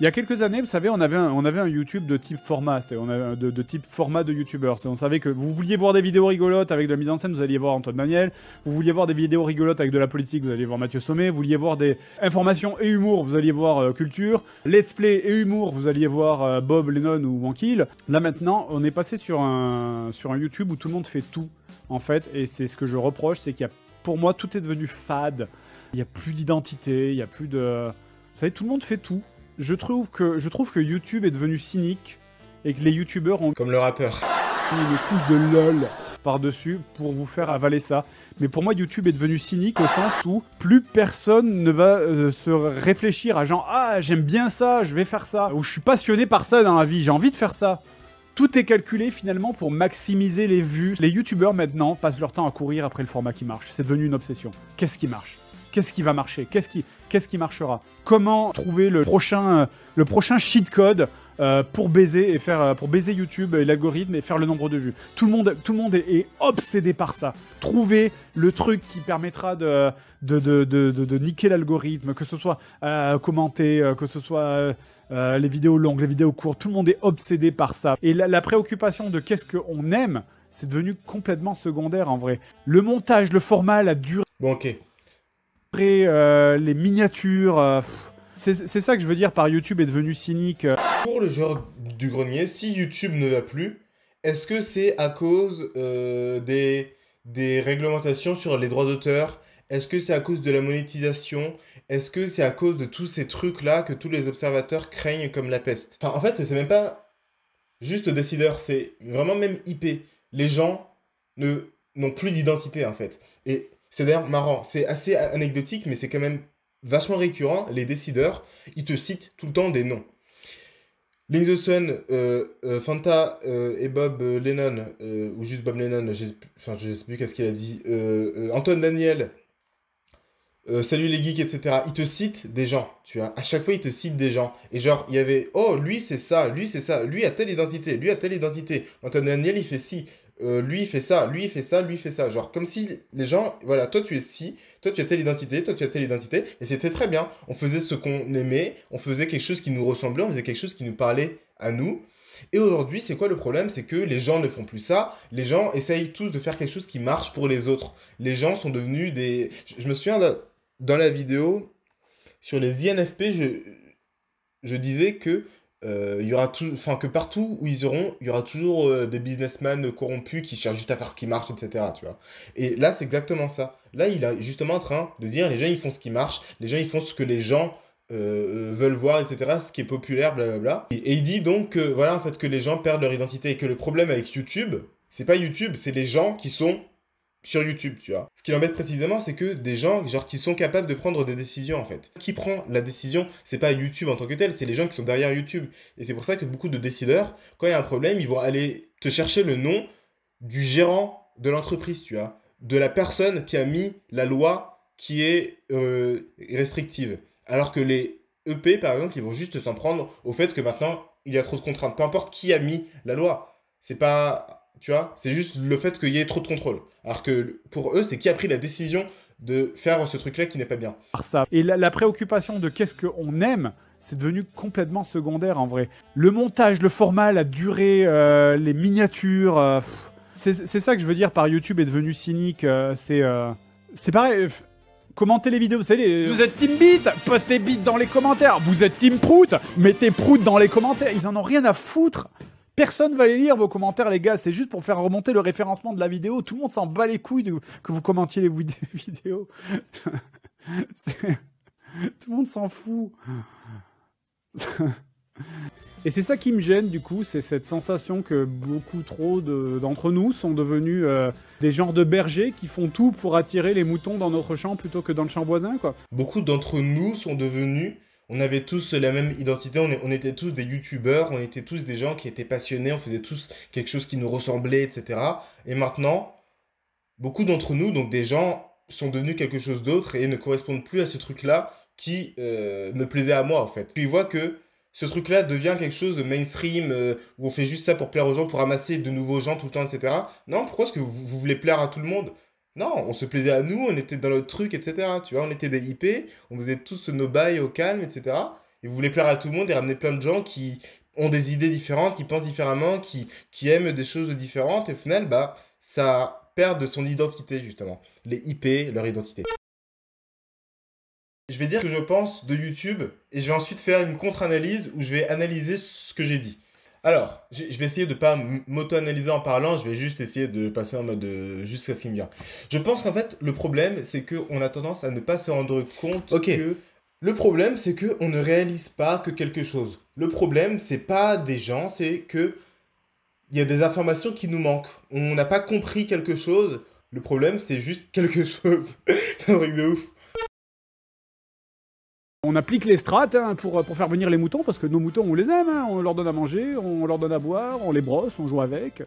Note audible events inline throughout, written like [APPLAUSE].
Il y a quelques années, vous savez, on avait un, YouTube de type format, on avait de, type format de YouTubeur. On savait que vous vouliez voir des vidéos rigolotes avec de la mise en scène, vous alliez voir Antoine Daniel. Vous vouliez voir des vidéos rigolotes avec de la politique, vous alliez voir Mathieu Sommet. Vous vouliez voir des informations et humour, vous alliez voir euh, Culture. Let's Play et humour, vous alliez voir euh, Bob Lennon ou Wankil. Là maintenant, on est passé sur un, sur un YouTube où tout le monde fait tout, en fait. Et c'est ce que je reproche, c'est qu'il y a, pour moi, tout est devenu fade. Il n'y a plus d'identité, il n'y a plus de... Vous savez, tout le monde fait tout je trouve que YouTube est devenu cynique et que les youtubeurs ont comme le rappeur une couche de lol par-dessus pour vous faire avaler ça. Mais pour moi, YouTube est devenu cynique au sens où plus personne ne va euh, se réfléchir à genre ah j'aime bien ça, je vais faire ça ou je suis passionné par ça dans la vie, j'ai envie de faire ça. Tout est calculé finalement pour maximiser les vues. Les youtubeurs maintenant passent leur temps à courir après le format qui marche. C'est devenu une obsession. Qu'est-ce qui marche Qu'est-ce qui va marcher Qu'est-ce qui Qu'est-ce qui marchera Comment trouver le prochain, euh, le prochain cheat code euh, pour baiser et faire euh, pour baiser YouTube et l'algorithme et faire le nombre de vues. Tout le monde, tout le monde est, obsédé par ça. Trouver le truc qui permettra de, de, de, de, niquer l'algorithme, que ce soit commenter, que ce soit les vidéos longues, les vidéos courtes, tout le monde est obsédé par ça. Et la, la préoccupation de qu'est-ce qu'on aime, c'est devenu complètement secondaire en vrai. Le montage, le format, la durée. Bon, ok. Après, euh, les miniatures. Euh, c'est ça que je veux dire par YouTube est devenu cynique. Euh. Pour le genre du grenier, si YouTube ne va plus, est-ce que c'est à cause des, des réglementations sur les droits d'auteur Est-ce que c'est à cause de la monétisation Est-ce que c'est à cause de tous ces trucs-là que tous les observateurs craignent comme la peste Enfin, en fait, c'est même pas juste décideur, c'est vraiment même IP. Les gens n'ont plus d'identité, en fait. Et c'est d'ailleurs marrant, c'est assez anecdotique, mais c'est quand même vachement récurrent. Les décideurs, ils te citent tout le temps des noms. Link the euh, euh, Fanta euh, et Bob Lennon, ou juste Bob Lennon, enfin ne sais plus qu'est-ce qu'il a dit, Antoine Daniel, Salut les geeks, etc. Ils te citent des gens, tu vois. À chaque fois, ils te citent des gens. Et genre, il y avait, oh, lui c'est ça, lui c'est ça, lui a telle identité, lui a telle identité. Antoine Daniel, il fait ci. Euh, lui il fait ça, lui il fait ça, lui il fait ça. Genre comme si les gens, voilà, toi tu es ci, toi tu as telle identité, toi tu as telle identité, et c'était très bien. On faisait ce qu'on aimait, on faisait quelque chose qui nous ressemblait, on faisait quelque chose qui nous parlait à nous. Et aujourd'hui, c'est quoi le problème C'est que les gens ne font plus ça. Les gens essayent tous de faire quelque chose qui marche pour les autres. Les gens sont devenus des. Je, me souviens dans la vidéo sur les INFP, je disais que euh, il y aura tout enfin que partout où ils auront il y aura toujours euh, des businessmen corrompus qui cherchent juste à faire ce qui marche, etc. Tu vois. Et là, c'est exactement ça. Là, il est justement en train de dire, les gens, ils font ce qui marche, les gens, ils font ce que les gens euh, veulent voir, etc., ce qui est populaire, bla Et, et il dit donc voilà, en fait, que les gens perdent leur identité et que le problème avec YouTube, c'est pas YouTube, c'est les gens qui sont sur YouTube, tu vois. Ce qu'il l'embête précisément, c'est que des gens, genre, qui sont capables de prendre des décisions, en fait. Qui prend la décision, c'est pas YouTube en tant que tel, c'est les gens qui sont derrière YouTube. Et c'est pour ça que beaucoup de décideurs, quand il y a un problème, ils vont aller te chercher le nom du gérant de l'entreprise, tu vois. De la personne qui a mis la loi qui est euh, restrictive. Alors que les EP, par exemple, ils vont juste s'en prendre au fait que maintenant, il y a trop de contraintes. Peu importe qui a mis la loi. C'est pas tu vois, c'est juste le fait qu'il y ait trop de contrôle. Alors que pour eux, c'est qui a pris la décision de faire ce truc-là qui n'est pas bien. Ça. Et la, préoccupation de qu'est-ce qu'on aime, c'est devenu complètement secondaire en vrai. Le montage, le format, la durée, euh, les miniatures. Euh, c'est ça que je veux dire par YouTube est devenu cynique. Euh, c'est c'est pareil. Commentez les vidéos, vous savez. Les... Vous êtes Team Beat, postez Beat dans les commentaires. Vous êtes Team Prout, mettez Prout dans les commentaires. Ils en ont rien à foutre. Personne va les lire vos commentaires, les gars. C'est juste pour faire remonter le référencement de la vidéo. Tout le monde s'en bat les couilles que vous commentiez les [LAUGHS] vidéos. [LAUGHS] Tout le monde s'en fout. [LAUGHS] Et c'est ça qui me gêne du coup, c'est cette sensation que beaucoup trop d'entre nous sont devenus euh, des genres de bergers qui font tout pour attirer les moutons dans notre champ plutôt que dans le champ voisin quoi. Beaucoup d'entre nous sont devenus on avait tous la même identité, on, était tous des youtubeurs, on était tous des gens qui étaient passionnés, on faisait tous quelque chose qui nous ressemblait, etc. Et maintenant, beaucoup d'entre nous, donc des gens, sont devenus quelque chose d'autre et ne correspondent plus à ce truc-là qui euh, me plaisait à moi en fait. Puis ils que ce truc-là devient quelque chose de mainstream, euh, où on fait juste ça pour plaire aux gens, pour amasser de nouveaux gens tout le temps, etc. Non, pourquoi est-ce que vous voulez plaire à tout le monde non, on se plaisait à nous, on était dans notre truc, etc. Tu vois, on était des IP, on faisait tous nos bails au calme, etc. Et vous voulez plaire à tout le monde et ramener plein de gens qui ont des idées différentes, qui pensent différemment, qui, aiment des choses différentes. Et au final, bah, ça perd de son identité, justement. Les IP, leur identité. Je vais dire ce que je pense de YouTube et je vais ensuite faire une contre-analyse où je vais analyser ce que j'ai dit. Alors, je vais essayer de ne pas m'auto-analyser en parlant, je vais juste essayer de passer en mode euh, jusqu'à ce qu'il me Je pense qu'en fait, le problème, c'est qu'on a tendance à ne pas se rendre compte que. Le problème, c'est qu'on ne réalise pas que quelque chose. Le problème, c'est pas des gens, c'est que. Il y a des informations qui nous manquent. On n'a pas compris quelque chose. Le problème, c'est juste quelque [LAUGHS] chose. c'est un truc de ouf. On applique les strates hein, pour, pour, faire venir les moutons, parce que nos moutons, on les aime, hein. on leur donne à manger, on leur donne à boire, on les brosse, on joue avec.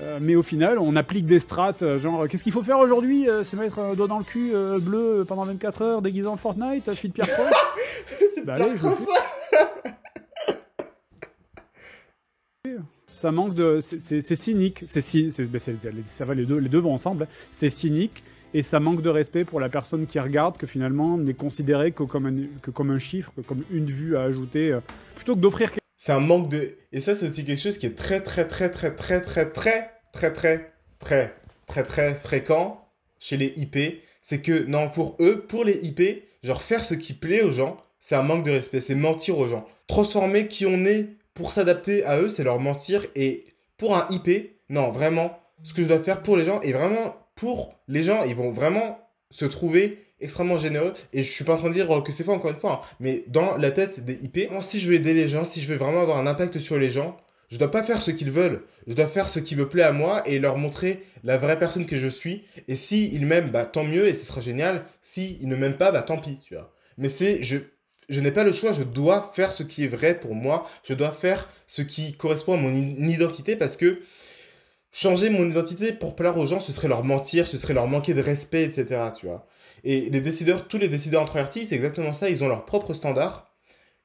Euh, mais au final, on applique des strates, euh, genre, qu'est-ce qu'il faut faire aujourd'hui euh, Se mettre un doigt dans le cul bleu pendant 24 heures, déguisé en Fortnite, de Pierre [LAUGHS] bah, Ça manque de... C'est cynique, ben, c'est ça va les les deux vont ensemble, hein. c'est cynique, et ça manque de respect pour la personne qui regarde, que finalement n'est considérée que comme, un, comme un chiffre, comme une vue à ajouter, plutôt que d'offrir... C'est un manque de... Et ça, c'est aussi quelque chose qui est très, très, très, très, très, très, très, très, très, très, très, très fréquent chez les IP. C'est que, non, pour eux, pour les IP, genre faire ce qui plaît aux gens, c'est un manque de respect, c'est mentir aux gens. Transformer qui on est pour s'adapter à eux, c'est leur mentir. Et pour un IP, non, vraiment, ce que je dois faire pour les gens, est vraiment pour les gens. Ils vont vraiment se trouver extrêmement généreux. Et je suis pas en train de dire euh, que c'est faux encore une fois, hein, mais dans la tête des IP, si je veux aider les gens, si je veux vraiment avoir un impact sur les gens, je dois pas faire ce qu'ils veulent. Je dois faire ce qui me plaît à moi et leur montrer la vraie personne que je suis. Et si ils m'aiment, bah, tant mieux et ce sera génial. Si ils ne m'aiment pas, bah, tant pis, tu Mais c'est je je n'ai pas le choix, je dois faire ce qui est vrai pour moi, je dois faire ce qui correspond à mon identité parce que changer mon identité pour plaire aux gens, ce serait leur mentir, ce serait leur manquer de respect, etc. Tu vois. Et les décideurs, tous les décideurs introvertis, c'est exactement ça. Ils ont leurs propres standards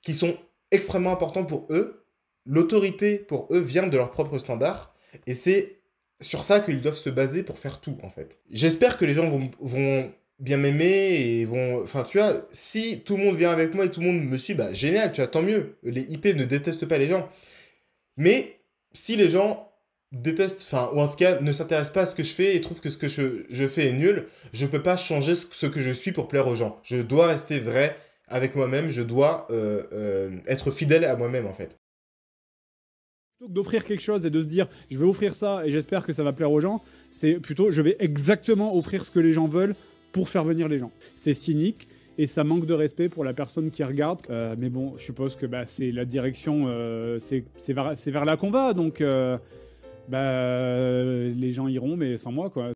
qui sont extrêmement importants pour eux. L'autorité pour eux vient de leurs propres standards. Et c'est sur ça qu'ils doivent se baser pour faire tout, en fait. J'espère que les gens vont, vont bien m'aimer et vont... Enfin, tu vois, si tout le monde vient avec moi et tout le monde me suit, bah génial, tu vois, tant mieux. Les IP ne détestent pas les gens. Mais si les gens déteste, enfin, ou en tout cas ne s'intéresse pas à ce que je fais et trouve que ce que je, fais est nul, je peux pas changer ce, que je suis pour plaire aux gens. Je dois rester vrai avec moi-même, je dois euh, euh, être fidèle à moi-même en fait. Donc d'offrir quelque chose et de se dire je vais offrir ça et j'espère que ça va plaire aux gens, c'est plutôt je vais exactement offrir ce que les gens veulent pour faire venir les gens. C'est cynique, et ça manque de respect pour la personne qui regarde. Euh, mais bon, je suppose que bah, c'est la direction, c'est vers, là qu'on va, donc bah, euh, les gens iront, mais sans moi, quoi.